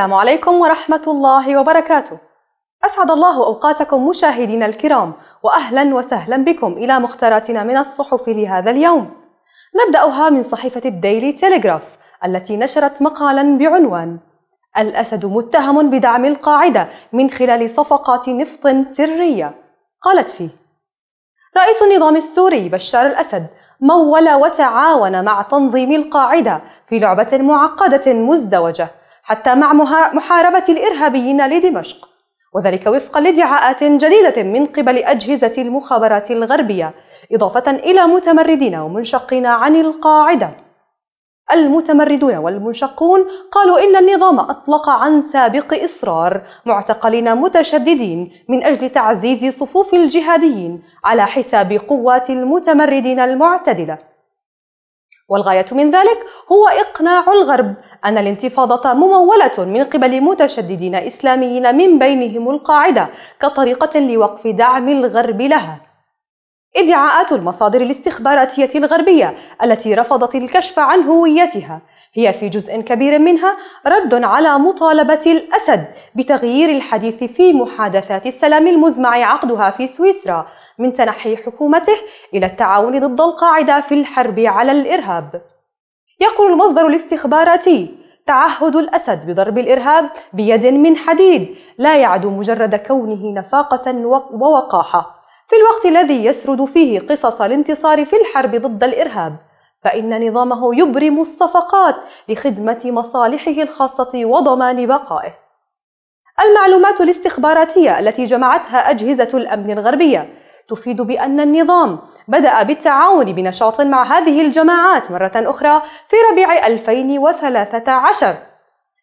السلام عليكم ورحمة الله وبركاته. أسعد الله أوقاتكم مشاهدينا الكرام، وأهلا وسهلا بكم إلى مختاراتنا من الصحف لهذا اليوم. نبدأها من صحيفة الديلي تيليغراف التي نشرت مقالا بعنوان: الأسد متهم بدعم القاعدة من خلال صفقات نفط سرية. قالت فيه: رئيس النظام السوري بشار الأسد مول وتعاون مع تنظيم القاعدة في لعبة معقدة مزدوجة حتى مع محاربة الإرهابيين لدمشق وذلك وفقا لادعاءات جديدة من قبل أجهزة المخابرات الغربية إضافة إلى متمردين ومنشقين عن القاعدة المتمردون والمنشقون قالوا إن النظام أطلق عن سابق إصرار معتقلين متشددين من أجل تعزيز صفوف الجهاديين على حساب قوات المتمردين المعتدلة والغاية من ذلك هو إقناع الغرب أن الانتفاضة ممولة من قبل متشددين إسلاميين من بينهم القاعدة كطريقة لوقف دعم الغرب لها ادعاءات المصادر الاستخباراتية الغربية التي رفضت الكشف عن هويتها هي في جزء كبير منها رد على مطالبة الأسد بتغيير الحديث في محادثات السلام المزمع عقدها في سويسرا من تنحي حكومته إلى التعاون ضد القاعدة في الحرب على الإرهاب يقول المصدر الاستخباراتي تعهد الأسد بضرب الإرهاب بيد من حديد لا يعدو مجرد كونه نفاقة ووقاحة في الوقت الذي يسرد فيه قصص الانتصار في الحرب ضد الإرهاب فإن نظامه يبرم الصفقات لخدمة مصالحه الخاصة وضمان بقائه المعلومات الاستخباراتية التي جمعتها أجهزة الأمن الغربية تفيد بأن النظام بدأ بالتعاون بنشاط مع هذه الجماعات مرة أخرى في ربيع 2013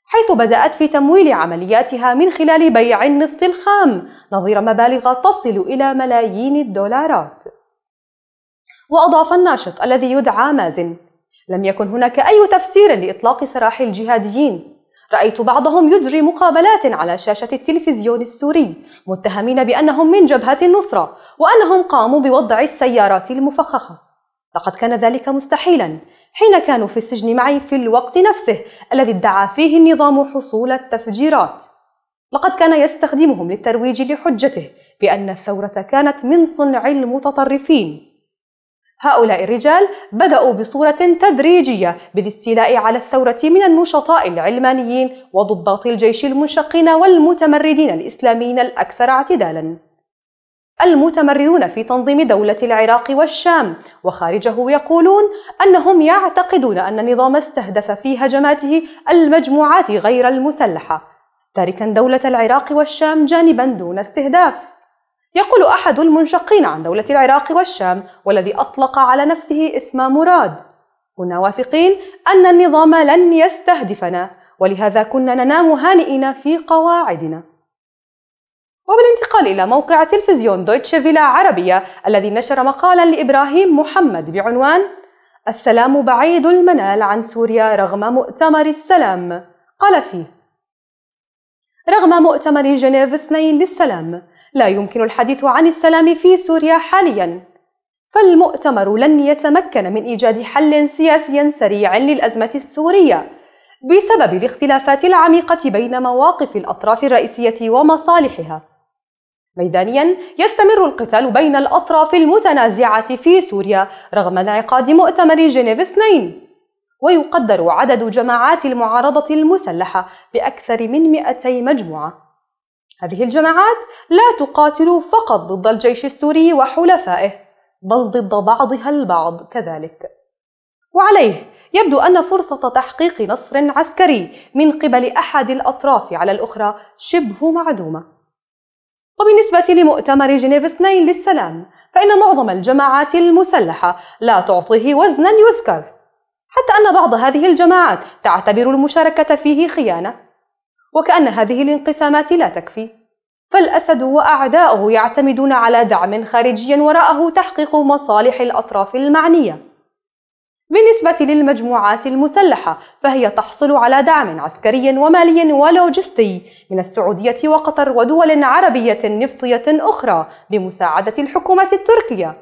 حيث بدأت في تمويل عملياتها من خلال بيع النفط الخام نظير مبالغ تصل إلى ملايين الدولارات. وأضاف الناشط الذي يدعى مازن: لم يكن هناك أي تفسير لإطلاق سراح الجهاديين، رأيت بعضهم يجري مقابلات على شاشة التلفزيون السوري متهمين بأنهم من جبهة النصرة وأنهم قاموا بوضع السيارات المفخخة لقد كان ذلك مستحيلا حين كانوا في السجن معي في الوقت نفسه الذي ادعى فيه النظام حصول التفجيرات لقد كان يستخدمهم للترويج لحجته بأن الثورة كانت من صنع المتطرفين هؤلاء الرجال بدأوا بصورة تدريجية بالاستيلاء على الثورة من النشطاء العلمانيين وضباط الجيش المنشقين والمتمردين الإسلاميين الأكثر اعتدالاً. المتمردون في تنظيم دولة العراق والشام وخارجه يقولون أنهم يعتقدون أن النظام استهدف في هجماته المجموعات غير المسلحة، تاركا دولة العراق والشام جانبا دون استهداف. يقول أحد المنشقين عن دولة العراق والشام والذي أطلق على نفسه اسم مراد كنا واثقين أن النظام لن يستهدفنا ولهذا كنا ننام هانئين في قواعدنا وبالانتقال إلى موقع تلفزيون دويتش فيلا عربية الذي نشر مقالا لإبراهيم محمد بعنوان السلام بعيد المنال عن سوريا رغم مؤتمر السلام قال فيه رغم مؤتمر جنيف 2 للسلام لا يمكن الحديث عن السلام في سوريا حاليا فالمؤتمر لن يتمكن من إيجاد حل سياسي سريع للأزمة السورية بسبب الاختلافات العميقة بين مواقف الأطراف الرئيسية ومصالحها. ميدانيا يستمر القتال بين الأطراف المتنازعة في سوريا رغم انعقاد مؤتمر جنيف 2 ويقدر عدد جماعات المعارضة المسلحة بأكثر من 200 مجموعة هذه الجماعات لا تقاتل فقط ضد الجيش السوري وحلفائه بل ضد بعضها البعض كذلك وعليه يبدو أن فرصة تحقيق نصر عسكري من قبل أحد الأطراف على الأخرى شبه معدومة. وبالنسبة لمؤتمر جنيف 2 للسلام، فإن معظم الجماعات المسلحة لا تعطيه وزنا يذكر، حتى أن بعض هذه الجماعات تعتبر المشاركة فيه خيانة وكأن هذه الانقسامات لا تكفي فالأسد وأعداؤه يعتمدون على دعم خارجي وراءه تحقيق مصالح الأطراف المعنية بالنسبة للمجموعات المسلحة فهي تحصل على دعم عسكري ومالي ولوجستي من السعودية وقطر ودول عربية نفطية أخرى بمساعدة الحكومة التركية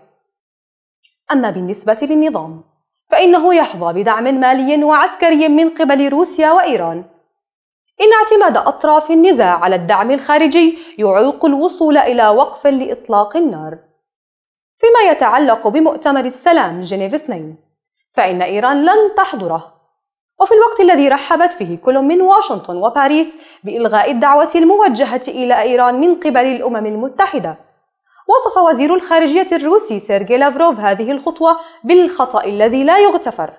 أما بالنسبة للنظام فإنه يحظى بدعم مالي وعسكري من قبل روسيا وإيران إن اعتماد أطراف النزاع على الدعم الخارجي يعوق الوصول إلى وقف لإطلاق النار. فيما يتعلق بمؤتمر السلام جنيف 2 فإن إيران لن تحضره وفي الوقت الذي رحبت فيه كل من واشنطن وباريس بإلغاء الدعوة الموجهة إلى إيران من قبل الأمم المتحدة وصف وزير الخارجية الروسي سيرجي لافروف هذه الخطوة بالخطأ الذي لا يغتفر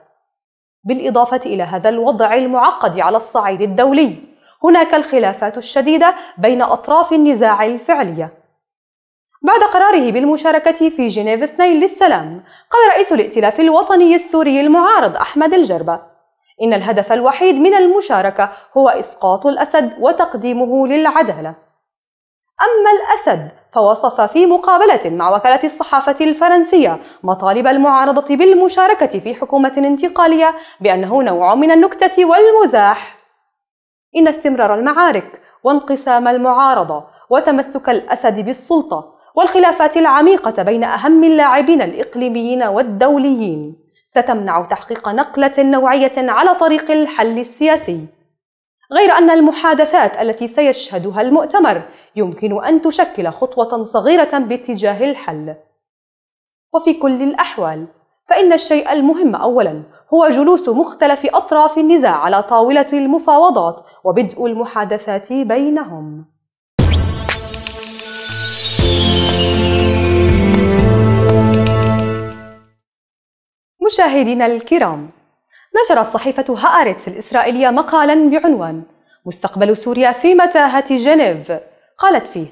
بالإضافة إلى هذا الوضع المعقد على الصعيد الدولي هناك الخلافات الشديدة بين أطراف النزاع الفعلية بعد قراره بالمشاركة في جنيف 2 للسلام قال رئيس الائتلاف الوطني السوري المعارض أحمد الجربة إن الهدف الوحيد من المشاركة هو إسقاط الأسد وتقديمه للعدالة أما الأسد فوصف في مقابلة مع وكالة الصحافة الفرنسية مطالب المعارضة بالمشاركة في حكومة انتقالية بأنه نوع من النكتة والمزاح. إن استمرار المعارك وانقسام المعارضة وتمسك الأسد بالسلطة والخلافات العميقة بين أهم اللاعبين الإقليميين والدوليين ستمنع تحقيق نقلة نوعية على طريق الحل السياسي. غير أن المحادثات التي سيشهدها المؤتمر يمكن أن تشكل خطوة صغيرة باتجاه الحل. وفي كل الأحوال، فإن الشيء المهم أولاً هو جلوس مختلف أطراف النزاع على طاولة المفاوضات وبدء المحادثات بينهم. مشاهدينا الكرام، نشرت صحيفة هآرتس الإسرائيلية مقالاً بعنوان مستقبل سوريا في متاهة جنيف قالت فيه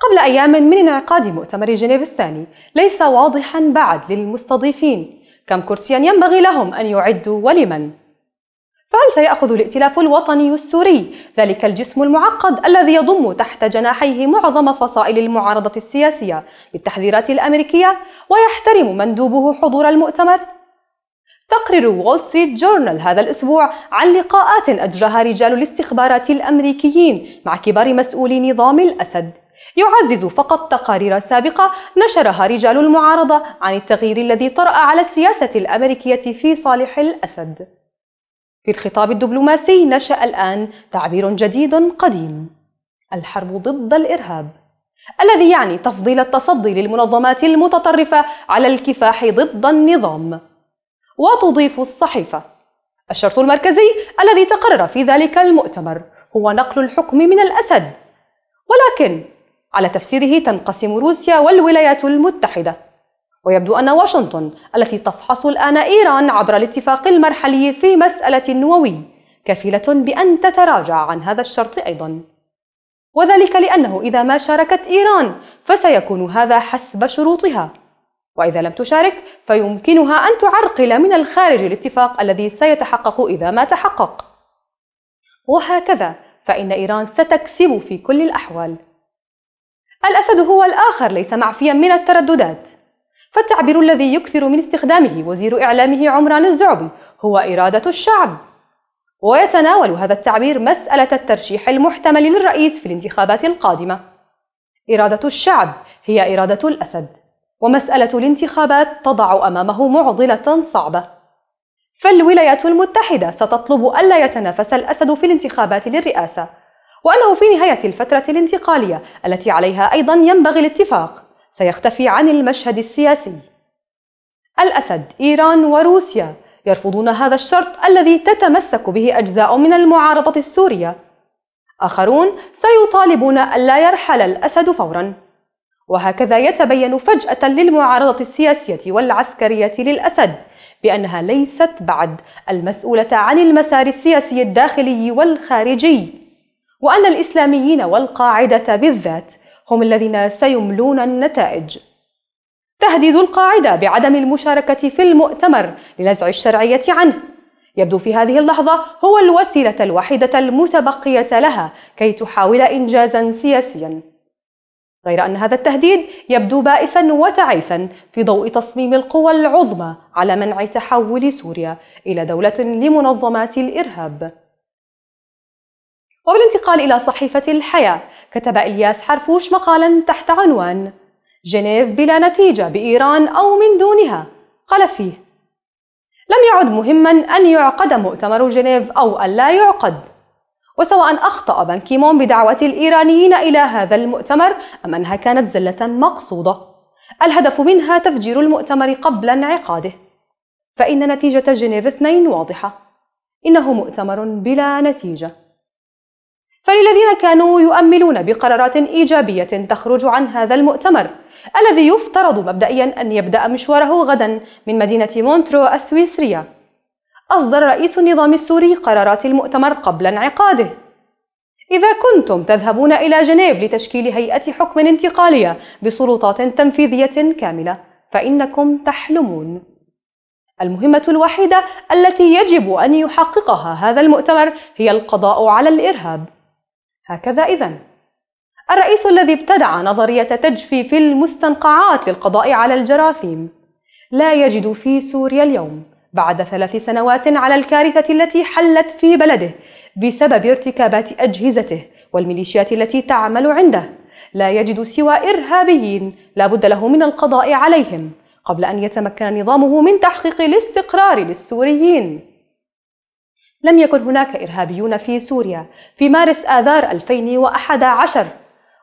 قبل أيام من انعقاد مؤتمر جنيف الثاني ليس واضحا بعد للمستضيفين كم كرسيا ينبغي لهم أن يعدوا ولمن فهل سيأخذ الائتلاف الوطني السوري ذلك الجسم المعقد الذي يضم تحت جناحيه معظم فصائل المعارضة السياسية للتحذيرات الأمريكية ويحترم مندوبه حضور المؤتمر؟ تقرير وول ستريت جورنال هذا الأسبوع عن لقاءات أجراها رجال الاستخبارات الأمريكيين مع كبار مسؤولي نظام الأسد يعزز فقط تقارير سابقة نشرها رجال المعارضة عن التغيير الذي طرأ على السياسة الأمريكية في صالح الأسد في الخطاب الدبلوماسي نشأ الآن تعبير جديد قديم الحرب ضد الإرهاب الذي يعني تفضيل التصدي للمنظمات المتطرفة على الكفاح ضد النظام وتضيف الصحيفة الشرط المركزي الذي تقرر في ذلك المؤتمر هو نقل الحكم من الأسد ولكن على تفسيره تنقسم روسيا والولايات المتحدة ويبدو أن واشنطن التي تفحص الآن إيران عبر الاتفاق المرحلي في مسألة النووي كفيلة بأن تتراجع عن هذا الشرط أيضا وذلك لأنه إذا ما شاركت إيران فسيكون هذا حسب شروطها وإذا لم تشارك فيمكنها أن تعرقل من الخارج الاتفاق الذي سيتحقق إذا ما تحقق وهكذا فإن إيران ستكسب في كل الأحوال الأسد هو الآخر ليس معفيا من الترددات فالتعبير الذي يكثر من استخدامه وزير إعلامه عمران الزعبي هو إرادة الشعب ويتناول هذا التعبير مسألة الترشيح المحتمل للرئيس في الانتخابات القادمة إرادة الشعب هي إرادة الأسد ومسألة الانتخابات تضع أمامه معضلة صعبة فالولايات المتحدة ستطلب ألا يتنافس الأسد في الانتخابات للرئاسة وأنه في نهاية الفترة الانتقالية التي عليها أيضا ينبغي الاتفاق سيختفي عن المشهد السياسي الأسد إيران وروسيا يرفضون هذا الشرط الذي تتمسك به أجزاء من المعارضة السورية آخرون سيطالبون ألا يرحل الأسد فوراً وهكذا يتبين فجأة للمعارضة السياسية والعسكرية للأسد بأنها ليست بعد المسؤولة عن المسار السياسي الداخلي والخارجي وأن الإسلاميين والقاعدة بالذات هم الذين سيملون النتائج تهديد القاعدة بعدم المشاركة في المؤتمر لنزع الشرعية عنه يبدو في هذه اللحظة هو الوسيلة الوحيدة المتبقية لها كي تحاول إنجازا سياسيا غير أن هذا التهديد يبدو بائسا وتعيسا في ضوء تصميم القوى العظمى على منع تحول سوريا إلى دولة لمنظمات الإرهاب وبالانتقال إلى صحيفة الحياة كتب إلياس حرفوش مقالا تحت عنوان جنيف بلا نتيجة بإيران أو من دونها قال فيه لم يعد مهما أن يعقد مؤتمر جنيف أو ألا يعقد وسواء أخطأ بنكيمون بدعوة الإيرانيين إلى هذا المؤتمر أم أنها كانت زلة مقصودة الهدف منها تفجير المؤتمر قبل انعقاده فإن نتيجة جنيف 2 واضحة إنه مؤتمر بلا نتيجة فللذين كانوا يؤملون بقرارات إيجابية تخرج عن هذا المؤتمر الذي يفترض مبدئيا أن يبدأ مشواره غدا من مدينة مونترو السويسرية أصدر رئيس النظام السوري قرارات المؤتمر قبل انعقاده إذا كنتم تذهبون إلى جنيف لتشكيل هيئة حكم انتقالية بسلطات تنفيذية كاملة فإنكم تحلمون. المهمة الوحيدة التي يجب أن يحققها هذا المؤتمر هي القضاء على الإرهاب. هكذا إذا. الرئيس الذي ابتدع نظرية تجفيف المستنقعات للقضاء على الجراثيم لا يجد في سوريا اليوم بعد ثلاث سنوات على الكارثة التي حلت في بلده بسبب ارتكابات أجهزته والميليشيات التي تعمل عنده لا يجد سوى إرهابيين لا بد له من القضاء عليهم قبل أن يتمكن نظامه من تحقيق الاستقرار للسوريين لم يكن هناك إرهابيون في سوريا في مارس آذار 2011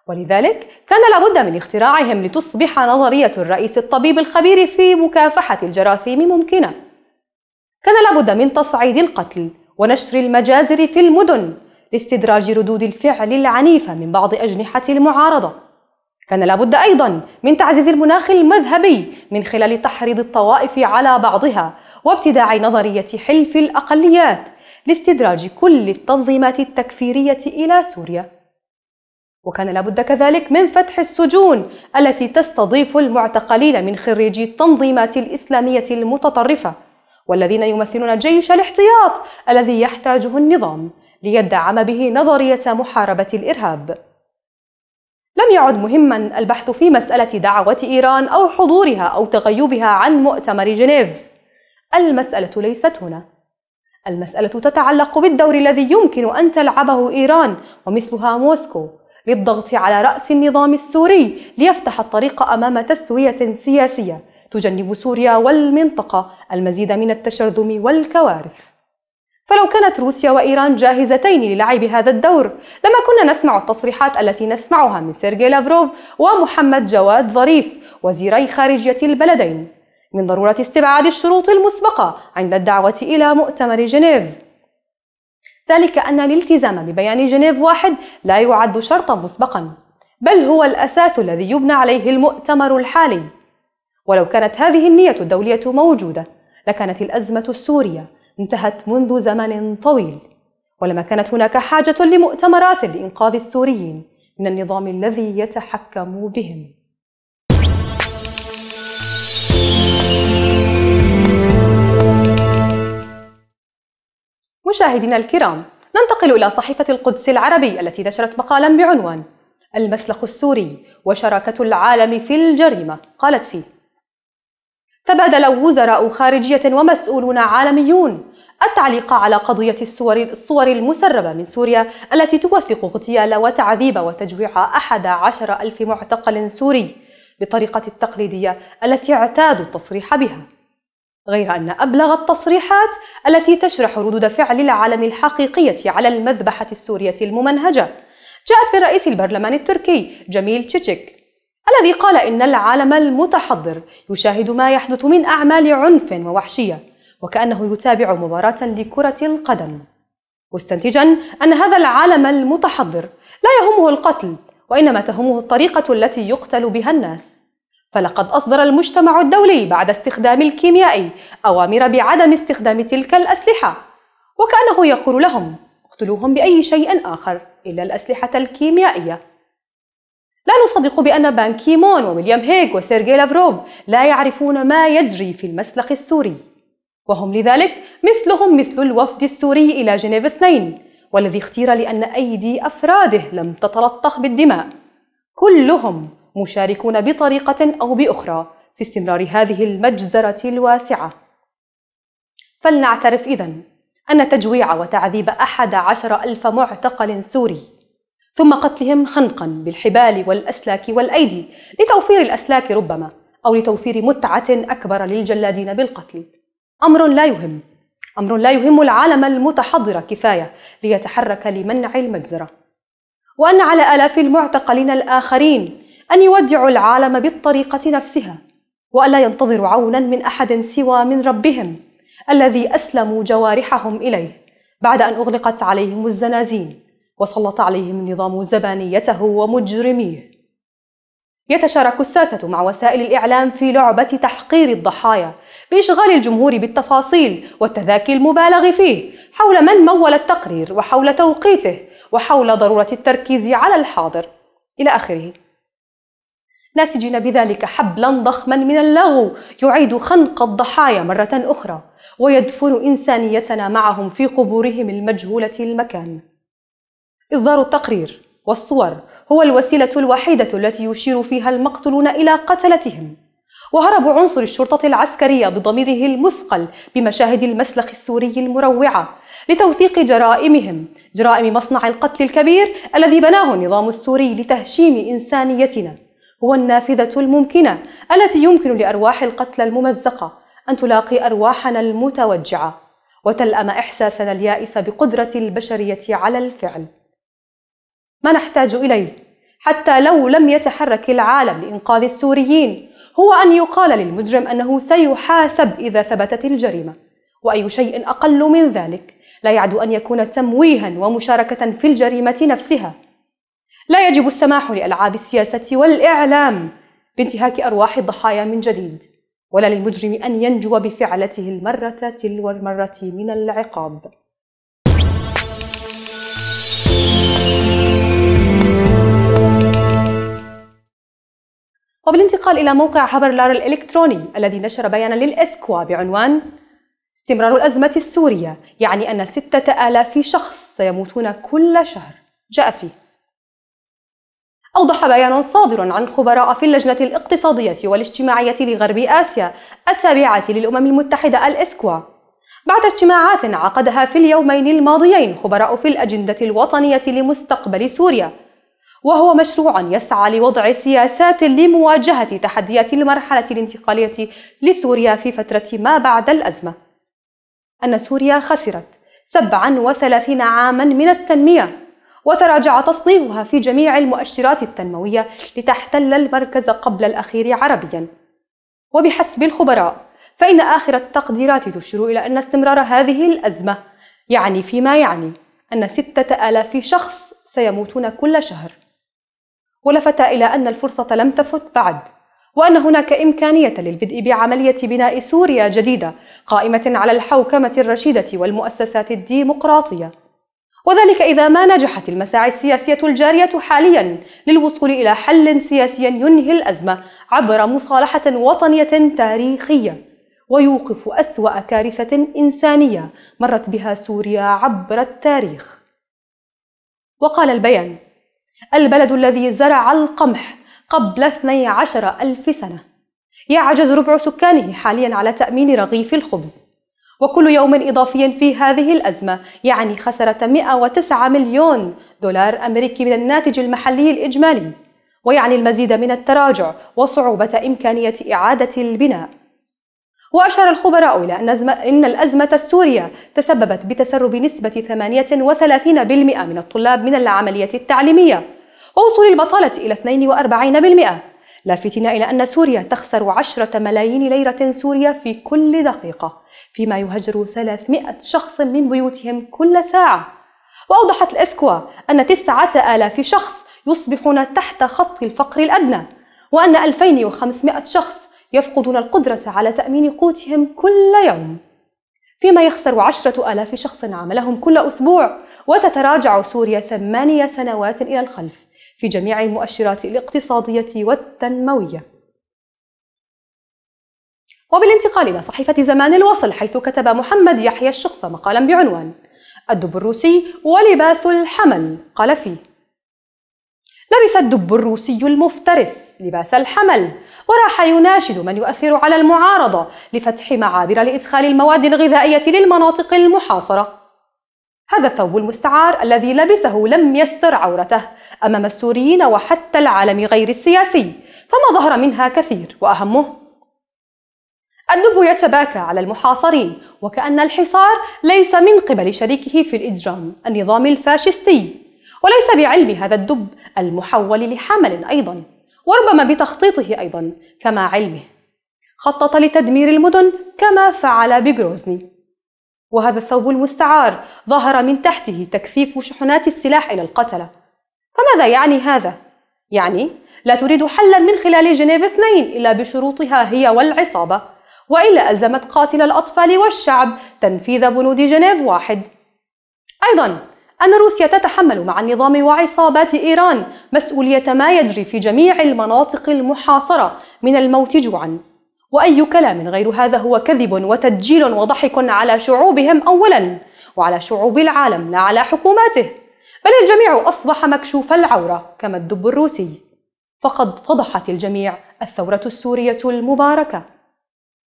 ولذلك كان لابد من اختراعهم لتصبح نظرية الرئيس الطبيب الخبير في مكافحة الجراثيم ممكنة كان لابد من تصعيد القتل ونشر المجازر في المدن لاستدراج ردود الفعل العنيفة من بعض أجنحة المعارضة كان لابد أيضا من تعزيز المناخ المذهبي من خلال تحريض الطوائف على بعضها وابتداع نظرية حلف الأقليات لاستدراج كل التنظيمات التكفيرية إلى سوريا وكان لابد كذلك من فتح السجون التي تستضيف المعتقلين من خريجي التنظيمات الإسلامية المتطرفة والذين يمثلون جيش الاحتياط الذي يحتاجه النظام ليدعم به نظرية محاربة الإرهاب. لم يعد مهما البحث في مسألة دعوة إيران أو حضورها أو تغيبها عن مؤتمر جنيف. المسألة ليست هنا. المسألة تتعلق بالدور الذي يمكن أن تلعبه إيران ومثلها موسكو للضغط على رأس النظام السوري ليفتح الطريق أمام تسوية سياسية تجنب سوريا والمنطقة المزيد من التشرذم والكوارث فلو كانت روسيا وإيران جاهزتين للعب هذا الدور لما كنا نسمع التصريحات التي نسمعها من سيرجي لافروف ومحمد جواد ظريف وزيري خارجية البلدين من ضرورة استبعاد الشروط المسبقة عند الدعوة إلى مؤتمر جنيف ذلك أن الالتزام ببيان جنيف واحد لا يعد شرطا مسبقا بل هو الأساس الذي يبنى عليه المؤتمر الحالي ولو كانت هذه النية الدولية موجودة لكانت الأزمة السورية انتهت منذ زمن طويل ولما كانت هناك حاجة لمؤتمرات لإنقاذ السوريين من النظام الذي يتحكم بهم مشاهدينا الكرام ننتقل إلى صحيفة القدس العربي التي نشرت مقالا بعنوان المسلخ السوري وشراكة العالم في الجريمة قالت فيه تبادل وزراء خارجية ومسؤولون عالميون التعليق على قضية الصور الصور المسربة من سوريا التي توثق اغتيال وتعذيب وتجويع أحد عشر ألف معتقل سوري بالطريقة التقليدية التي اعتادوا التصريح بها غير أن أبلغ التصريحات التي تشرح ردود فعل العالم الحقيقية على المذبحة السورية الممنهجة جاءت من رئيس البرلمان التركي جميل تشيتشيك الذي قال إن العالم المتحضر يشاهد ما يحدث من أعمال عنف ووحشية وكأنه يتابع مباراة لكرة القدم مستنتجا أن هذا العالم المتحضر لا يهمه القتل وإنما تهمه الطريقة التي يقتل بها الناس فلقد أصدر المجتمع الدولي بعد استخدام الكيميائي أوامر بعدم استخدام تلك الأسلحة وكأنه يقول لهم اقتلوهم بأي شيء آخر إلا الأسلحة الكيميائية لا نصدق بأن بان كيمون وويليام هيغ وسيرجي لافروف لا يعرفون ما يجري في المسلخ السوري وهم لذلك مثلهم مثل الوفد السوري إلى جنيف اثنين والذي اختير لأن أيدي أفراده لم تتلطخ بالدماء كلهم مشاركون بطريقة أو بأخرى في استمرار هذه المجزرة الواسعة فلنعترف إذن أن تجويع وتعذيب أحد عشر ألف معتقل سوري ثم قتلهم خنقا بالحبال والأسلاك والأيدي لتوفير الأسلاك ربما أو لتوفير متعة أكبر للجلادين بالقتل أمر لا يهم أمر لا يهم العالم المتحضر كفاية ليتحرك لمنع المجزرة وأن على آلاف المعتقلين الآخرين أن يودعوا العالم بالطريقة نفسها وألا ينتظروا عونا من أحد سوى من ربهم الذي أسلموا جوارحهم إليه بعد أن أغلقت عليهم الزنازين وسلط عليهم النظام زبانيته ومجرميه يتشارك الساسة مع وسائل الإعلام في لعبة تحقير الضحايا بإشغال الجمهور بالتفاصيل والتذاكي المبالغ فيه حول من مول التقرير وحول توقيته وحول ضرورة التركيز على الحاضر إلى آخره ناسجين بذلك حبلا ضخما من اللغو يعيد خنق الضحايا مرة أخرى ويدفن إنسانيتنا معهم في قبورهم المجهولة المكان إصدار التقرير والصور هو الوسيلة الوحيدة التي يشير فيها المقتولون إلى قتلتهم وهرب عنصر الشرطة العسكرية بضميره المثقل بمشاهد المسلخ السوري المروعة لتوثيق جرائمهم جرائم مصنع القتل الكبير الذي بناه النظام السوري لتهشيم إنسانيتنا هو النافذة الممكنة التي يمكن لأرواح القتلى الممزقة أن تلاقي أرواحنا المتوجعة وتلأم إحساسنا اليائس بقدرة البشرية على الفعل ما نحتاج إليه حتى لو لم يتحرك العالم لإنقاذ السوريين هو أن يقال للمجرم أنه سيحاسب إذا ثبتت الجريمة وأي شيء أقل من ذلك لا يعد أن يكون تمويها ومشاركة في الجريمة نفسها لا يجب السماح لألعاب السياسة والإعلام بانتهاك أرواح الضحايا من جديد ولا للمجرم أن ينجو بفعلته المرة تلو المرة من العقاب وبالانتقال إلى موقع خبر لار الإلكتروني الذي نشر بيانا للإسكوا بعنوان استمرار الأزمة السورية يعني أن ستة آلاف شخص سيموتون كل شهر جاء فيه أوضح بيان صادر عن خبراء في اللجنة الاقتصادية والاجتماعية لغرب آسيا التابعة للأمم المتحدة الإسكوا بعد اجتماعات عقدها في اليومين الماضيين خبراء في الأجندة الوطنية لمستقبل سوريا وهو مشروع يسعى لوضع سياسات لمواجهة تحديات المرحلة الانتقالية لسوريا في فترة ما بعد الأزمة أن سوريا خسرت 37 عاما من التنمية وتراجع تصنيفها في جميع المؤشرات التنموية لتحتل المركز قبل الأخير عربيا وبحسب الخبراء فإن آخر التقديرات تشير إلى أن استمرار هذه الأزمة يعني فيما يعني أن ستة آلاف شخص سيموتون كل شهر ولفت إلى أن الفرصة لم تفت بعد وأن هناك إمكانية للبدء بعملية بناء سوريا جديدة قائمة على الحوكمة الرشيدة والمؤسسات الديمقراطية وذلك إذا ما نجحت المساعي السياسية الجارية حاليا للوصول إلى حل سياسي ينهي الأزمة عبر مصالحة وطنية تاريخية ويوقف أسوأ كارثة إنسانية مرت بها سوريا عبر التاريخ وقال البيان البلد الذي زرع القمح قبل 12 ألف سنة يعجز ربع سكانه حاليا على تأمين رغيف الخبز وكل يوم إضافي في هذه الأزمة يعني خسارة 109 مليون دولار أمريكي من الناتج المحلي الإجمالي ويعني المزيد من التراجع وصعوبة إمكانية إعادة البناء وأشار الخبراء إلى أن الأزمة السورية تسببت بتسرب نسبة 38% من الطلاب من العملية التعليمية ووصول البطالة إلى 42% لافتين إلى أن سوريا تخسر 10 ملايين ليرة سورية في كل دقيقة فيما يهجر 300 شخص من بيوتهم كل ساعة وأوضحت الإسكوا أن 9000 شخص يصبحون تحت خط الفقر الأدنى وأن 2500 شخص يفقدون القدرة على تأمين قوتهم كل يوم فيما يخسر عشرة آلاف شخص عملهم كل أسبوع وتتراجع سوريا ثمانية سنوات إلى الخلف في جميع المؤشرات الاقتصادية والتنموية وبالانتقال إلى صحيفة زمان الوصل حيث كتب محمد يحيى الشقفة مقالا بعنوان الدب الروسي ولباس الحمل قال فيه لبس الدب الروسي المفترس لباس الحمل وراح يناشد من يؤثر على المعارضة لفتح معابر لإدخال المواد الغذائية للمناطق المحاصرة هذا الثوب المستعار الذي لبسه لم يستر عورته أمام السوريين وحتى العالم غير السياسي فما ظهر منها كثير وأهمه الدب يتباكى على المحاصرين وكأن الحصار ليس من قبل شريكه في الإجرام النظام الفاشستي وليس بعلم هذا الدب المحول لحمل أيضا وربما بتخطيطه أيضا كما علمه خطط لتدمير المدن كما فعل بجروزني وهذا الثوب المستعار ظهر من تحته تكثيف شحنات السلاح إلى القتلة فماذا يعني هذا؟ يعني لا تريد حلا من خلال جنيف اثنين إلا بشروطها هي والعصابة وإلا ألزمت قاتل الأطفال والشعب تنفيذ بنود جنيف واحد أيضا أن روسيا تتحمل مع النظام وعصابات إيران مسؤولية ما يجري في جميع المناطق المحاصرة من الموت جوعا وأي كلام غير هذا هو كذب وتدجيل وضحك على شعوبهم أولا وعلى شعوب العالم لا على حكوماته بل الجميع أصبح مكشوف العورة كما الدب الروسي فقد فضحت الجميع الثورة السورية المباركة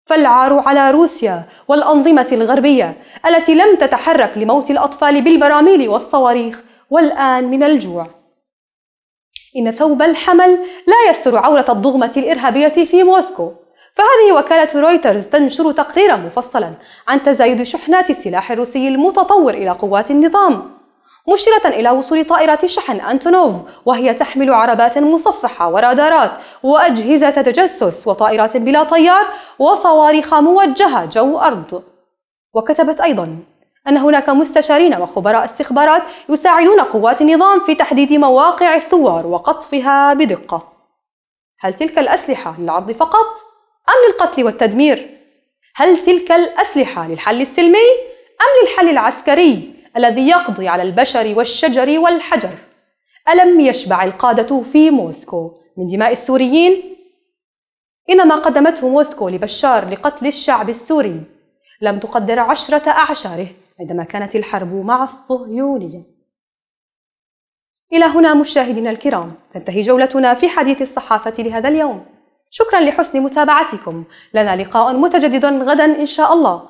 فالعار على روسيا والأنظمة الغربية التي لم تتحرك لموت الأطفال بالبراميل والصواريخ والآن من الجوع إن ثوب الحمل لا يستر عورة الضغمة الإرهابية في موسكو فهذه وكالة رويترز تنشر تقريرا مفصلا عن تزايد شحنات السلاح الروسي المتطور إلى قوات النظام مشيرة إلى وصول طائرة شحن أنتونوف وهي تحمل عربات مصفحة ورادارات وأجهزة تجسس وطائرات بلا طيار وصواريخ موجهة جو أرض وكتبت أيضا أن هناك مستشارين وخبراء استخبارات يساعدون قوات النظام في تحديد مواقع الثوار وقصفها بدقة هل تلك الأسلحة للعرض فقط؟ أم للقتل والتدمير؟ هل تلك الأسلحة للحل السلمي أم للحل العسكري الذي يقضي على البشر والشجر والحجر ألم يشبع القادة في موسكو من دماء السوريين؟ إن ما قدمته موسكو لبشار لقتل الشعب السوري لم تقدر عشرة أعشاره عندما كانت الحرب مع الصهيونية إلى هنا مشاهدينا الكرام تنتهي جولتنا في حديث الصحافة لهذا اليوم شكرا لحسن متابعتكم لنا لقاء متجدد غدا إن شاء الله